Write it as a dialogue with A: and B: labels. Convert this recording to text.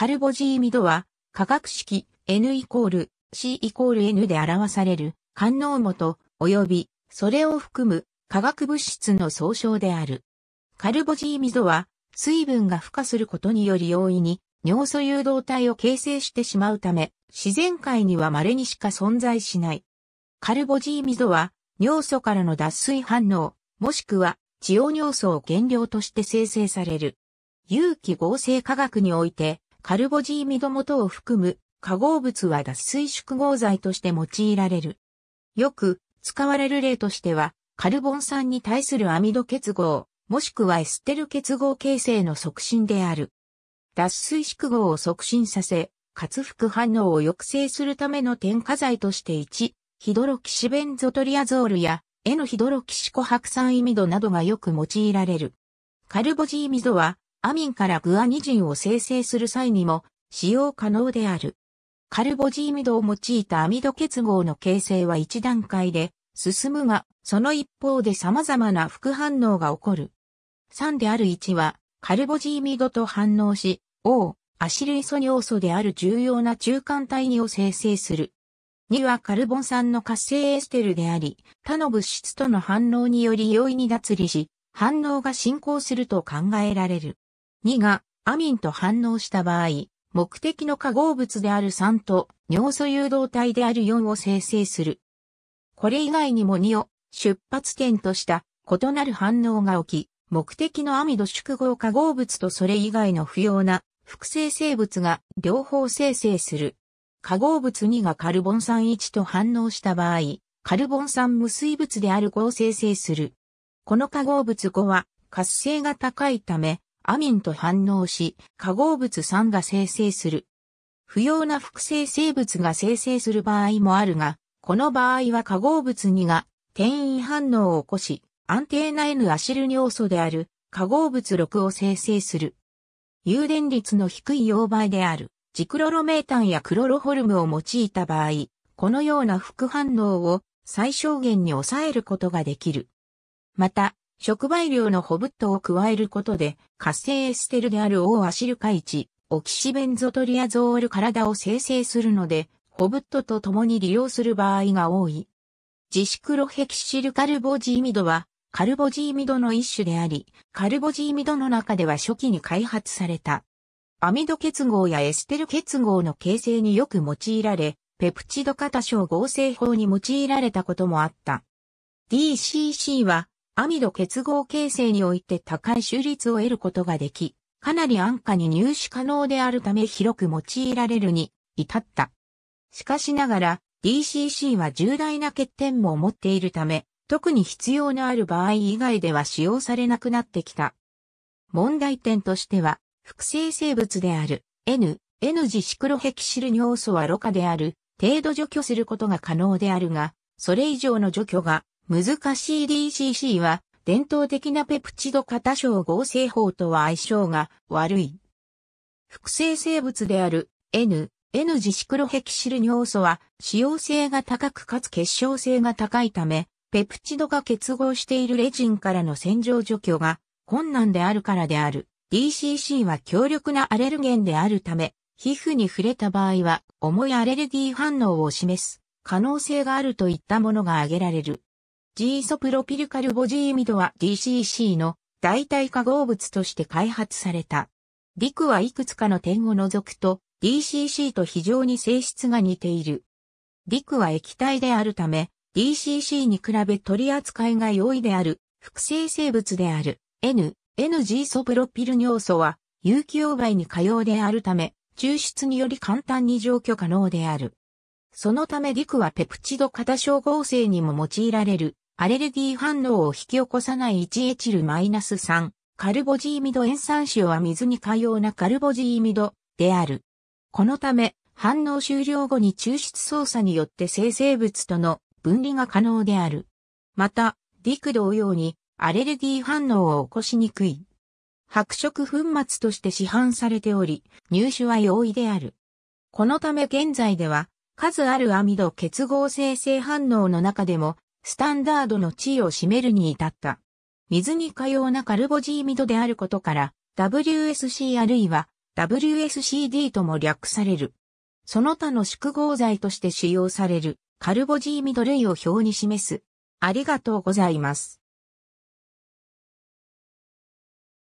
A: カルボジーミドは、化学式 N イコール C イコール N で表される、官能元、及び、それを含む化学物質の総称である。カルボジーミドは、水分が孵化することにより容易に尿素誘導体を形成してしまうため、自然界には稀にしか存在しない。カルボジーミドは、尿素からの脱水反応、もしくは、地応尿素を原料として生成される。有機合成化学において、カルボジーミド元を含む化合物は脱水縮合剤として用いられる。よく使われる例としては、カルボン酸に対するアミド結合、もしくはエステル結合形成の促進である。脱水縮合を促進させ、活腹反応を抑制するための添加剤として1、ヒドロキシベンゾトリアゾールやエノヒドロキシコ白酸イミドなどがよく用いられる。カルボジーミドはアミンからグアニジンを生成する際にも使用可能である。カルボジーミドを用いたアミド結合の形成は一段階で進むが、その一方で様々な副反応が起こる。3である1は、カルボジーミドと反応し、O、アシルイソオ素である重要な中間体を生成する。2はカルボン酸の活性エステルであり、他の物質との反応により容易に脱離し、反応が進行すると考えられる。2がアミンと反応した場合、目的の化合物である3と尿素誘導体である4を生成する。これ以外にも2を出発点とした異なる反応が起き、目的のアミド宿合化合物とそれ以外の不要な複製生物が両方生成する。化合物2がカルボン酸1と反応した場合、カルボン酸無水物である5を生成する。この化合物5は活性が高いため、アミンと反応し、化合物酸が生成する。不要な複製生物が生成する場合もあるが、この場合は化合物2が転移反応を起こし、安定な N アシル尿素である化合物6を生成する。誘電率の低い溶媒であるジクロロメータンやクロロホルムを用いた場合、このような副反応を最小限に抑えることができる。また、触媒量のホブットを加えることで、活性エステルであるオーアシルカイチ、オキシベンゾトリアゾール体を生成するので、ホブットと共に利用する場合が多い。ジシクロヘキシルカルボジーミドは、カルボジーミドの一種であり、カルボジーミドの中では初期に開発された。アミド結合やエステル結合の形成によく用いられ、ペプチド型小合成法に用いられたこともあった。DCC はアミド結合形成において高い収率を得ることができ、かなり安価に入手可能であるため広く用いられるに至った。しかしながら DCC は重大な欠点も持っているため、特に必要のある場合以外では使用されなくなってきた。問題点としては、複製生物である N、N 字シクロヘキシル尿素はろ過である程度除去することが可能であるが、それ以上の除去が難しい DCC は伝統的なペプチド型多症合成法とは相性が悪い。複製生物である N、N ジシクロヘキシル尿素は使用性が高くかつ結晶性が高いため、ペプチドが結合しているレジンからの洗浄除去が困難であるからである。DCC は強力なアレルゲンであるため、皮膚に触れた場合は重いアレルギー反応を示す可能性があるといったものが挙げられる。ジーソプロピルカルボジーミドは DCC の代替化合物として開発された。クはいくつかの点を除くと DCC と非常に性質が似ている。クは液体であるため DCC に比べ取り扱いが容易である複製生物である N、NG ソプロピル尿素は有機溶媒に可用であるため抽出により簡単に除去可能である。そのためクはペプチド型症合成にも用いられるアレルギー反応を引き起こさない 1H-3 カルボジーミド塩酸塩は水に可用なカルボジーミドである。このため、反応終了後に抽出操作によって生成物との分離が可能である。また、ディク同様にアレルギー反応を起こしにくい。白色粉末として市販されており、入手は容易である。このため現在では、数あるアミド結合生成反応の中でも、スタンダードの地位を占めるに至った。水に可用なカルボジーミドであることから、WSC あるいは WSCD とも略される。その他の宿合剤として使用されるカルボジーミド類を表に示す。ありがとうございます。